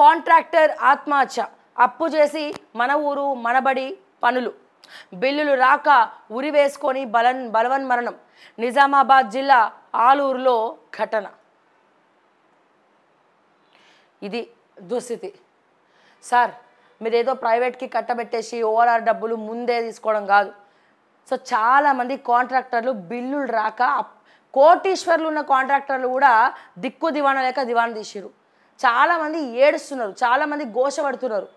contractor ఆత్మహత్య అప్పు చేసి మన ఊరు మనబడి పనులు బిల్లులు రాక ఉరి వేసుకొని బలన్ బలవన్ మరణం నిజామాబాద్ జిల్లా ఆలూరులో ఘటన ఇది దుస్థితి సార్ మీరేదో ప్రైవేట్కి కట్టబెట్టేసి ఓవరాల్ డబ్బులు ముందే తీసుకోవడం కాదు సో చాలామంది కాంట్రాక్టర్లు బిల్లులు రాక కోటీశ్వర్లు ఉన్న కాంట్రాక్టర్లు కూడా దిక్కు దివాణా లేక దివాణా తీసిరు చాలామంది ఏడుస్తున్నారు చాలామంది ఘోషపడుతున్నారు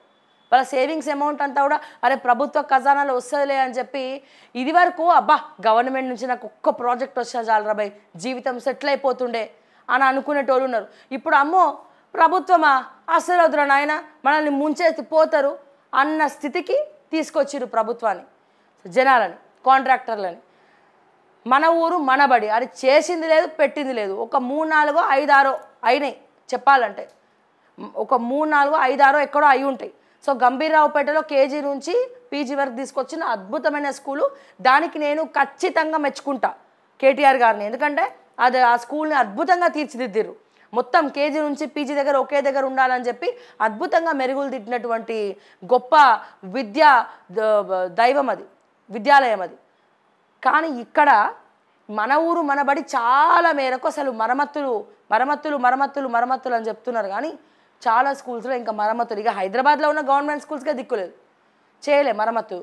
వాళ్ళ సేవింగ్స్ అమౌంట్ అంతా కూడా అరే ప్రభుత్వ ఖజానాలు వస్తుందిలే అని చెప్పి ఇది వరకు అబ్బా గవర్నమెంట్ నుంచి నాకు ఒక్క ప్రాజెక్ట్ వచ్చినా చాలరా భయ్ జీవితం సెటిల్ అయిపోతుండే అని అనుకునేటోళ్ళు ఉన్నారు ఇప్పుడు అమ్మో ప్రభుత్వమా అసలు వద్దురా నాయన మనల్ని ముంచేసి పోతారు అన్న స్థితికి తీసుకొచ్చిరు ప్రభుత్వాన్ని జనాలని కాంట్రాక్టర్లని మన ఊరు మనబడి అది చేసింది లేదు పెట్టింది లేదు ఒక మూడు నాలుగో ఐదారో అయినాయి చెప్పాలంటే ఒక మూడు నాలుగు ఐదు ఆరో ఎక్కడో అయి ఉంటాయి సో గంభీరరావుపేటలో కేజీ నుంచి పీజీ వరకు తీసుకొచ్చిన అద్భుతమైన స్కూలు దానికి నేను ఖచ్చితంగా మెచ్చుకుంటా కేటీఆర్ గారిని ఎందుకంటే అది ఆ స్కూల్ని అద్భుతంగా తీర్చిదిద్దిరు మొత్తం కేజీ నుంచి పీజీ దగ్గర ఒకే దగ్గర ఉండాలని చెప్పి అద్భుతంగా మెరుగులు తిట్టినటువంటి గొప్ప విద్యా దైవం అది విద్యాలయం అది కానీ ఇక్కడ మన ఊరు మనబడి చాలా మేరకు అసలు మరమ్మతులు మరమ్మతులు మరమ్మతులు మరమ్మతులు అని చెప్తున్నారు కానీ చాలా స్కూల్స్లో ఇంకా మరమ్మతులు ఇక హైదరాబాద్లో ఉన్న గవర్నమెంట్ స్కూల్స్గా దిక్కులేదు చేయలే మరమ్మతు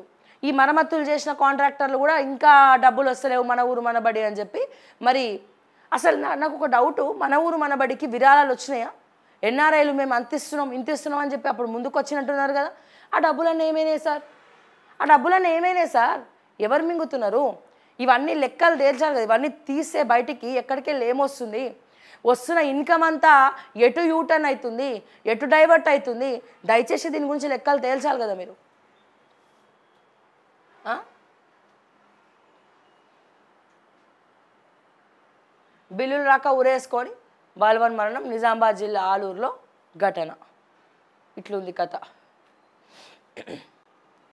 ఈ మరమ్మతులు చేసిన కాంట్రాక్టర్లు కూడా ఇంకా డబ్బులు వస్తలేవు మన ఊరు మనబడి అని చెప్పి మరి అసలు నాకు ఒక డౌట్ మన ఊరు మనబడికి విరాళాలు వచ్చినాయా ఎన్ఆర్ఐలు మేము అంతిస్తున్నాం ఇంతిస్తున్నాం అని చెప్పి అప్పుడు ముందుకు వచ్చినట్టున్నారు కదా ఆ డబ్బులన్నీ ఏమైనాయి సార్ ఆ డబ్బులన్నీ ఏమైనాయి సార్ ఎవరు మింగుతున్నారు ఇవన్నీ లెక్కలు తేల్చాలి కదా ఇవన్నీ తీసే బయటికి ఎక్కడికి వెళ్ళి ఏమొస్తుంది వస్తున్న ఇన్కమ్ అంతా ఎటు యూటర్న్ అవుతుంది ఎటు డైవర్ట్ అవుతుంది దయచేసి దీని గురించి లెక్కలు తేల్చాలి కదా మీరు బిల్లులు రాక ఉరేసుకొని బాల్వన్ మరణం నిజామాబాద్ జిల్లా ఆలూరులో ఘటన ఇట్లుంది కథ